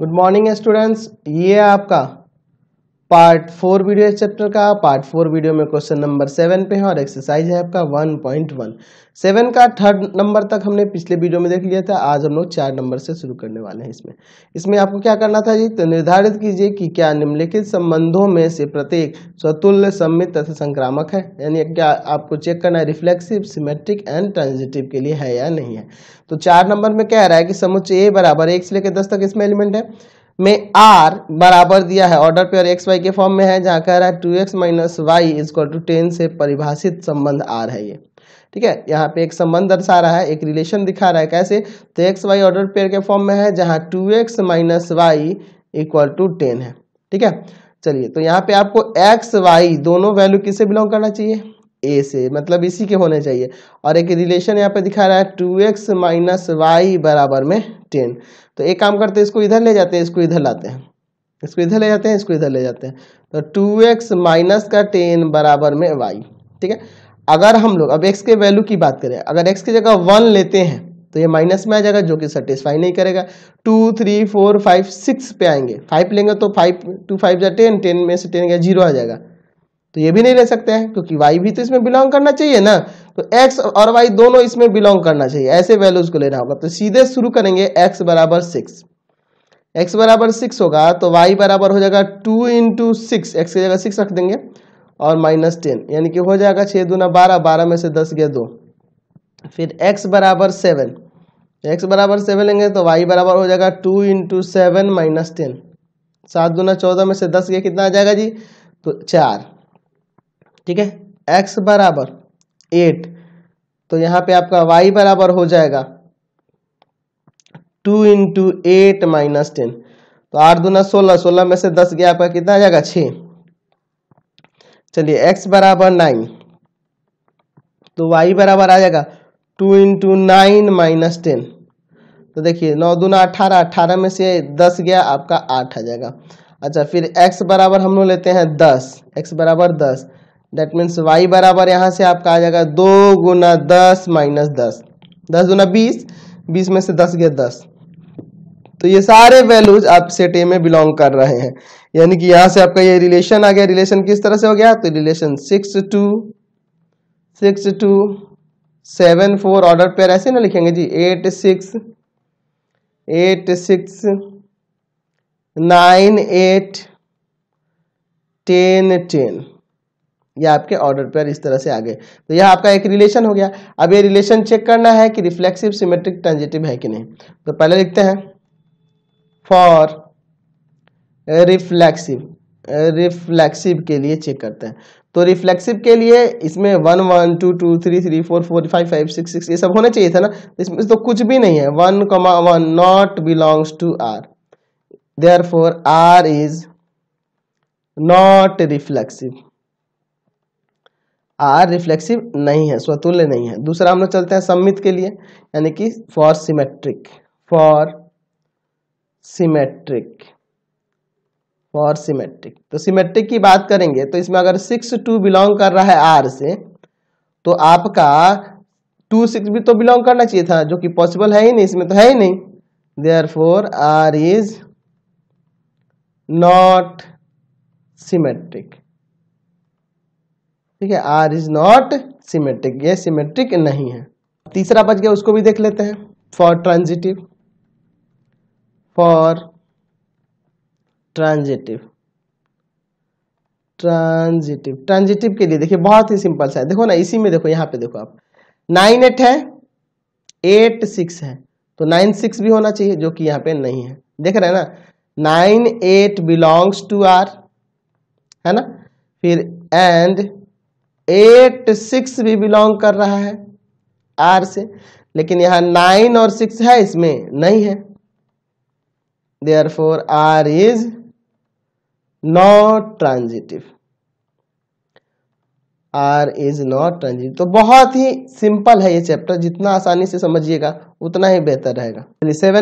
good morning students ये है आपका पार्ट फोर वीडियो इस चैप्टर का पार्ट फोर वीडियो में क्वेश्चन नंबर सेवन पे है और एक्सरसाइज है आपका वन पॉइंट वन सेवन का थर्ड नंबर तक हमने पिछले वीडियो में देख लिया था आज हम लोग चार नंबर से शुरू करने वाले हैं इसमें इसमें आपको क्या करना था जी तो निर्धारित कीजिए कि क्या निम्नलिखित संबंधों में से प्रत्येक स्वतुल्य सम्मित तथा संक्रामक है यानी क्या आपको चेक करना है रिफ्लेक्सिव सिमेट्रिक एंड ट्रांजिटिव के लिए है या नहीं है तो चार नंबर में क्या रहा है कि समुच्चय ए बराबर एक से लेकर दस तक इसमें एलिमेंट है में आर बराबर दिया है ऑर्डर पेयर एक्स वाई के फॉर्म में है जहाँ कह रहा है two X minus Y is equal to ten से परिभाषित संबंध आर है ये ठीक है यहाँ पे एक संबंध दर्शा रहा है एक रिलेशन दिखा रहा है कैसे तो एक्स वाई ऑर्डर पेयर के फॉर्म में है जहाँ two X minus Y equal to ten है ठीक है चलिए तो यहाँ पे आपको एक्स वाई दोनों वैल्यू किससे बिलोंग करना चाहिए ए से मतलब इसी के होने चाहिए और एक रिलेशन यहाँ पे दिखा रहा है टू एक्स माइनस वाई बराबर में टेन तो एक काम करते हैं इसको इधर ले जाते हैं इसको इधर लाते हैं इसको इधर ले जाते हैं इसको इधर ले जाते हैं तो टू एक्स माइनस का टेन बराबर में वाई ठीक है अगर हम लोग अब एक्स के वैल्यू की बात करें अगर एक्स की जगह वन लेते हैं तो ये माइनस में आ जाएगा जो कि सेटिस्फाई नहीं करेगा two three four five six पे आएंगे फाइव लेंगे तो फाइव टू फाइव या टेन टेन में से टेन गया जीरो आ जाएगा तो ये भी नहीं ले सकते हैं क्योंकि वाई भी तो इसमें बिलोंग करना चाहिए ना तो एक्स और वाई दोनों इसमें बिलोंग करना चाहिए ऐसे वैल्यूज को लेना होगा तो सीधे शुरू करेंगे एक्स बराबर सिक्स एक्स बराबर सिक्स होगा तो वाई बराबर हो जाएगा टू इंटू सिक्स एक्स की जगह सिक्स रख देंगे और माइनस टेन यानी कि हो जाएगा छः दूना बारह बारह में से दस गया दो फिर एक्स बराबर सेवन एक्स बराबर सेवन लेंगे तो वाई बराबर हो जाएगा two into seven minus ten सात दूना चौदह में से दस गया कितना आ जाएगा जी तो चार ठीक है एक्स बराबर एट तो यहाँ पे आपका वाई बराबर हो जाएगा two into eight minus ten तो आठ दूना सोलह सोलह में से दस गया आपका कितना आ जाएगा छ चलिए एक्स बराबर नाइन तो वाई बराबर आ जाएगा two into nine minus ten तो देखिए नौ दूना अठारह अठारह में से दस गया आपका आठ आ जाएगा अच्छा फिर एक्स बराबर हम लोग लेते हैं दस एक्स बराबर दस दैट मीन्स वाई बराबर यहाँ से आपका आ जाएगा दो गुना दस माइनस दस दस गुना बीस बीस में से दस गया दस तो ये सारे वैल्यूज आप सेट ए में बिलोंग कर रहे हैं यानी कि यहाँ से आपका ये रिलेशन आ गया रिलेशन किस तरह से हो गया तो relation six two six two seven four order pair ऐसे ना लिखेंगे जी eight six eight six nine eight ten ten ये आपके ऑर्डर पेयर इस तरह से आ गए तो यह आपका एक रिलेशन हो गया अब ये रिलेशन चेक करना है कि रिफ्लेक्सिव सिमेट्रिक ट्रांजिटिव है कि नहीं तो पहले लिखते हैं फॉर रिफ्लेक्सिव रिफ्लेक्सिव के लिए चेक करते हैं तो रिफ्लेक्सिव के लिए इसमें one one two two three three four four five five six six ये सब होना चाहिए था ना इसमें तो कुछ भी नहीं है one comma one not belongs to R therefore R is not reflexive R reflexive नहीं है स्वतुल्य नहीं है दूसरा हम लोग चलते हैं सम्मित के लिए यानी कि for symmetric for symmetric for symmetric तो सिमेट्रिक की बात करेंगे तो इसमें अगर सिक्स टू बिलोंग कर रहा है आर से तो आपका टू सिक्स भी तो बिलोंग करना चाहिए था जो कि पॉसिबल है ही नहीं इसमें तो है ही नहीं therefore R is not symmetric ठीक है आर इज नॉट सिमेट्रिक ये सिमेट्रिक नहीं है तीसरा बच गया उसको भी देख लेते हैं for transitive for transitive transitive transitive के लिए देखिए बहुत ही सिंपल सा है देखो ना इसी में देखो यहाँ पे देखो आप नाइन एट है एट सिक्स है तो नाइन सिक्स भी होना चाहिए जो कि यहाँ पे नहीं है देख रहे हैं ना nine eight belongs to R है ना फिर एंड एट सिक्स भी बिलोंग कर रहा है आर से लेकिन यहां नाइन और सिक्स है इसमें नहीं है therefore R is not transitive R is not transitive तो बहुत ही सिंपल है ये चैप्टर जितना आसानी से समझिएगा उतना ही बेहतर रहेगा सेवन